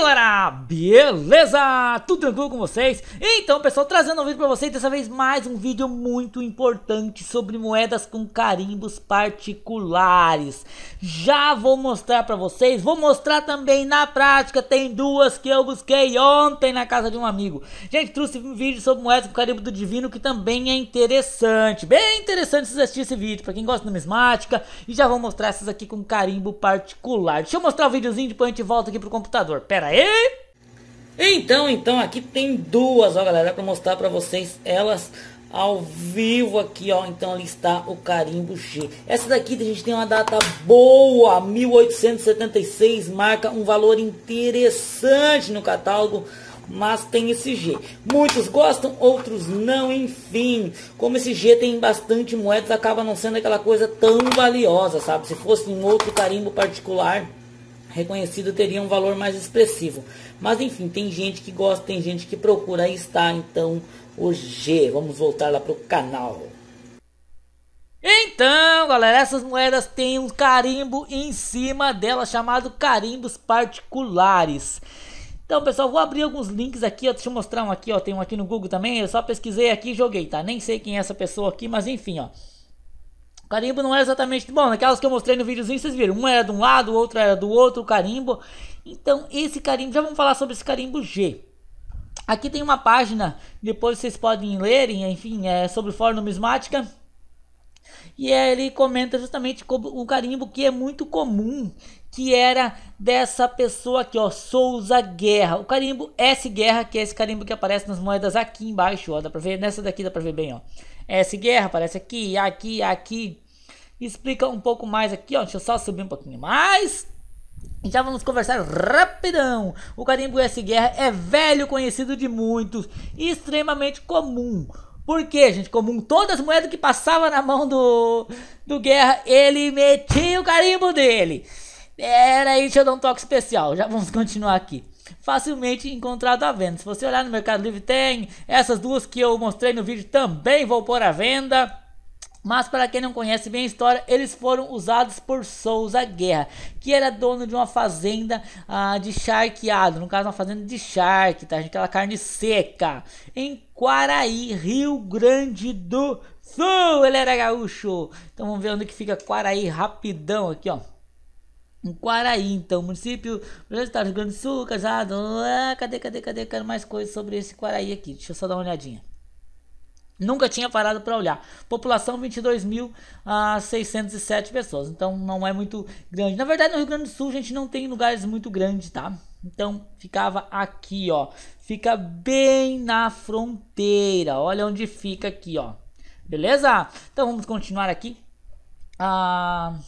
galera, beleza? Tudo tranquilo com vocês? Então pessoal, trazendo um vídeo pra vocês, dessa vez mais um vídeo muito importante sobre moedas com carimbos particulares Já vou mostrar pra vocês, vou mostrar também na prática, tem duas que eu busquei ontem na casa de um amigo Gente, trouxe um vídeo sobre moedas com carimbo do divino que também é interessante, bem interessante vocês assistirem esse vídeo Pra quem gosta de numismática, e já vou mostrar essas aqui com carimbo particular Deixa eu mostrar o videozinho, depois a gente volta aqui pro computador, pera aí então, então, aqui tem duas, ó, galera, para mostrar para vocês elas ao vivo aqui, ó. Então ali está o carimbo G. Essa daqui a gente tem uma data boa, 1876, marca um valor interessante no catálogo mas tem esse G. Muitos gostam, outros não, enfim. Como esse G tem bastante moedas, acaba não sendo aquela coisa tão valiosa, sabe? Se fosse um outro carimbo particular, reconhecido teria um valor mais expressivo. Mas enfim, tem gente que gosta, tem gente que procura. Aí está então o G. Vamos voltar lá para o canal. Então, galera, essas moedas têm um carimbo em cima delas chamado carimbos particulares. Então, pessoal, vou abrir alguns links aqui, ó, deixa eu mostrar um aqui, ó, tem um aqui no Google também, eu só pesquisei aqui e joguei, tá? Nem sei quem é essa pessoa aqui, mas enfim, ó. O carimbo não é exatamente. Bom, naquelas que eu mostrei no videozinho, vocês viram. Uma era de um lado, outra era do outro, o carimbo. Então, esse carimbo, já vamos falar sobre esse carimbo G. Aqui tem uma página, depois vocês podem lerem, enfim, é sobre fora numismática. E é, ele comenta justamente o carimbo que é muito comum, que era dessa pessoa aqui, ó, Souza Guerra. O carimbo S Guerra, que é esse carimbo que aparece nas moedas aqui embaixo, ó, dá pra ver, nessa daqui dá pra ver bem, ó. S Guerra aparece aqui, aqui, aqui. Explica um pouco mais aqui, ó, deixa eu só subir um pouquinho mais. Já vamos conversar rapidão. O carimbo S Guerra é velho conhecido de muitos e extremamente comum. Porque, gente, como todas as moedas que passava na mão do, do Guerra, ele metia o carimbo dele. Era aí, deixa eu dar um toque especial. Já vamos continuar aqui. Facilmente encontrado à venda. Se você olhar no Mercado Livre, tem essas duas que eu mostrei no vídeo também. Vou pôr à venda. Mas para quem não conhece bem a história, eles foram usados por Souza Guerra, que era dono de uma fazenda ah, de charqueado, no caso uma fazenda de charque, tá? aquela carne seca, em Quaraí, Rio Grande do Sul, ele era gaúcho. Então vamos ver onde que fica Quaraí rapidão aqui, ó. Em Quaraí, então, município do estado do Rio Grande do Sul, casado, ah, cadê, cadê, cadê, quero mais coisas sobre esse Quaraí aqui, deixa eu só dar uma olhadinha. Nunca tinha parado para olhar. População 22.607 ah, pessoas. Então não é muito grande. Na verdade, no Rio Grande do Sul a gente não tem lugares muito grandes, tá? Então ficava aqui, ó. Fica bem na fronteira. Olha onde fica aqui, ó. Beleza? Então vamos continuar aqui. Ah,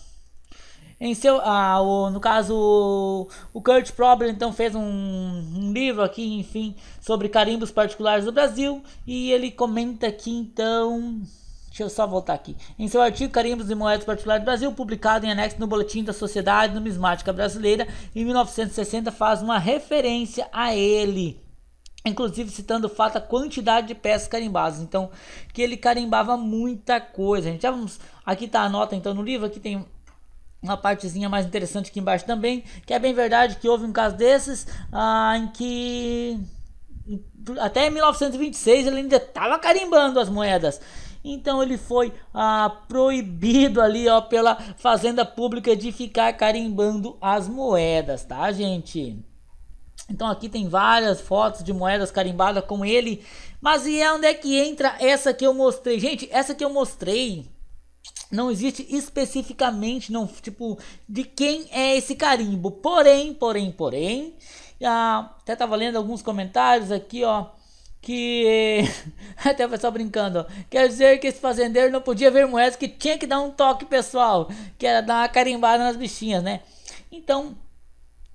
em seu, ah, o, no caso, o Kurt Problem então fez um, um, livro aqui, enfim, sobre carimbos particulares do Brasil e ele comenta aqui então. Deixa eu só voltar aqui. Em seu artigo Carimbos e Moedas Particulares do Brasil, publicado em anexo no Boletim da Sociedade Numismática Brasileira, em 1960, faz uma referência a ele inclusive citando o fato da quantidade de peças carimbadas, então que ele carimbava muita coisa. A gente já vamos, aqui tá a nota então no livro, aqui tem uma partezinha mais interessante aqui embaixo também, que é bem verdade que houve um caso desses ah, em que até 1926 ele ainda estava carimbando as moedas. Então ele foi ah, proibido ali ó, pela Fazenda Pública de ficar carimbando as moedas, tá, gente? Então aqui tem várias fotos de moedas carimbadas com ele. Mas e é onde é que entra essa que eu mostrei? Gente, essa que eu mostrei não existe especificamente, não, tipo, de quem é esse carimbo. Porém, porém, porém, ah, até tava lendo alguns comentários aqui, ó, que até o pessoal brincando, quer dizer que esse fazendeiro não podia ver moedas, que tinha que dar um toque pessoal, que era dar uma carimbada nas bichinhas, né? Então,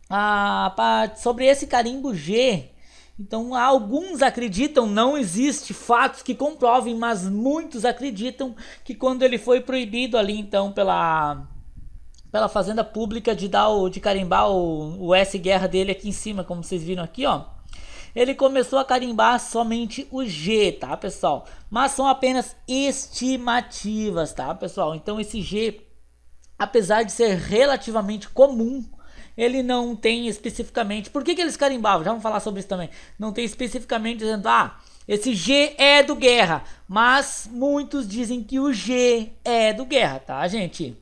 a, sobre esse carimbo G, então, alguns acreditam, não existe fatos que comprovem, mas muitos acreditam que quando ele foi proibido ali então pela pela fazenda pública de dar o, de carimbar o, o S guerra dele aqui em cima, como vocês viram aqui, ó. Ele começou a carimbar somente o G, tá, pessoal? Mas são apenas estimativas, tá, pessoal? Então esse G apesar de ser relativamente comum, ele não tem especificamente. Por que, que eles carimbavam? Já vamos falar sobre isso também. Não tem especificamente dizendo, ah, esse G é do Guerra. Mas muitos dizem que o G é do Guerra, tá, gente?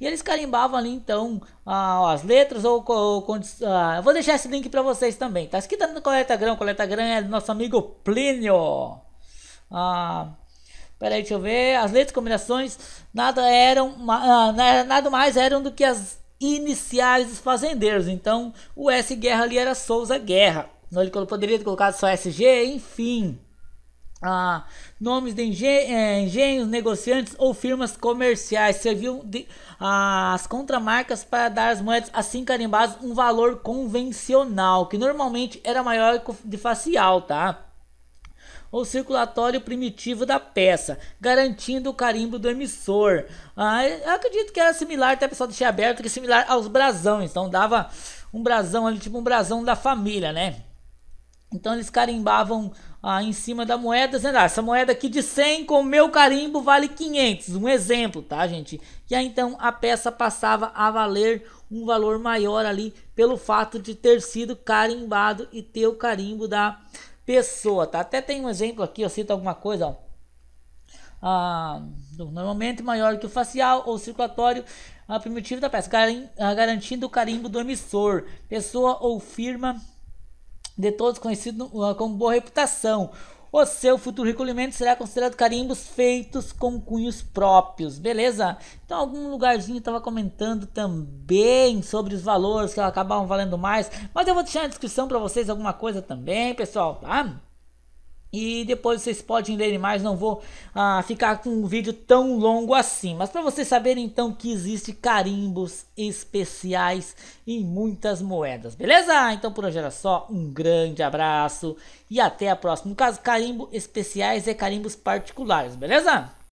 E eles carimbavam ali então ah, as letras ou, ou ah, vou deixar esse link para vocês também. Tá escrito no coletagrão, coletagrão é do nosso amigo Plínio. Ah, peraí, deixa eu ver. As letras, combinações, nada eram, ah, nada mais eram do que as iniciais dos fazendeiros. Então o S Guerra ali era Souza Guerra. Então, ele poderia ter colocado só SG, enfim. Ah, nomes de engen eh, engenhos, negociantes ou firmas comerciais serviam de, ah, as contramarcas para dar as moedas assim carimbadas um valor convencional, que normalmente era maior de facial, tá? ou circulatório primitivo da peça, garantindo o carimbo do emissor. Ah, eu acredito que era similar, até pessoal deixei aberto, que similar aos brasões. Então dava um brasão ali, tipo um brasão da família, né? Então eles carimbavam ah, em cima da moeda, dizendo, ah, essa moeda aqui de 100 com meu carimbo vale 500, um exemplo, tá gente? E aí então a peça passava a valer um valor maior ali pelo fato de ter sido carimbado e ter o carimbo da pessoa, tá? Até tem um exemplo aqui, eu cito alguma coisa, ó. Ah, normalmente maior que o facial ou circulatório a primitivo da peça, ah, garantindo o carimbo do emissor, pessoa ou firma de todos conhecido ah, com boa reputação. O seu futuro recolhimento será considerado carimbos feitos com cunhos próprios, beleza? Então, algum lugarzinho estava comentando também sobre os valores que acabavam valendo mais, mas eu vou deixar na descrição para vocês alguma coisa também, pessoal, tá? E depois vocês podem ler mais, não vou ah, ficar com um vídeo tão longo assim. Mas para vocês saberem então que existe carimbos especiais em muitas moedas, beleza? Então por hoje era só, um grande abraço e até a próxima. No caso, carimbo especiais é carimbos particulares, beleza?